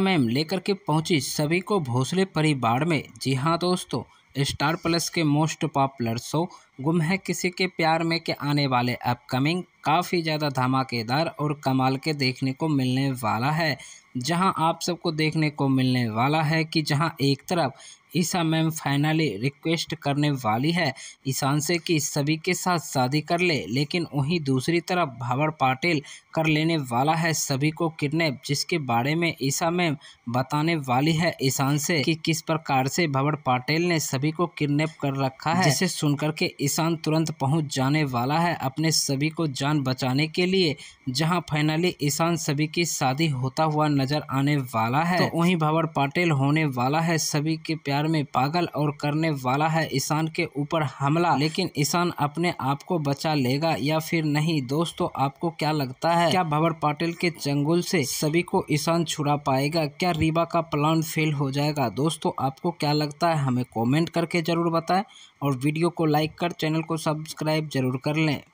ma'am लेकर के पहुंची सभी को भोसले परिवार में जी हाँ दोस्तों स्टार प्लस के मोस्ट पॉपुलर शो गुम है किसी के प्यार में के आने वाले अपकमिंग काफ़ी ज़्यादा धमाकेदार और कमाल के देखने को मिलने वाला है जहां आप सबको देखने को मिलने वाला है कि जहां एक तरफ ईसा मैम फाइनली रिक्वेस्ट करने वाली है ईशान से कि सभी के साथ शादी कर ले लेकिन वहीं दूसरी तरफ भावर पाटिल कर लेने वाला है सभी को किडनैप जिसके बारे में ईसा मैम बताने वाली है ईशान से कि किस प्रकार से भावर पाटिल ने सभी को किडनैप कर रखा है जिसे सुनकर के ईशान तुरंत पहुंच जाने वाला है अपने सभी को जान बचाने के लिए जहाँ फाइनली ईशान सभी की शादी होता हुआ नजर आने वाला है तो वही भावर पाटिल होने वाला है सभी के प्यार प्यार में पागल और करने वाला है ईशान के ऊपर हमला लेकिन ईशान अपने आप को बचा लेगा या फिर नहीं दोस्तों आपको क्या लगता है क्या भवर पाटिल के चंगुल से सभी को ईशान छुड़ा पाएगा क्या रीबा का प्लान फेल हो जाएगा दोस्तों आपको क्या लगता है हमें कॉमेंट करके ज़रूर बताए और वीडियो को लाइक कर चैनल को सब्सक्राइब जरूर कर लें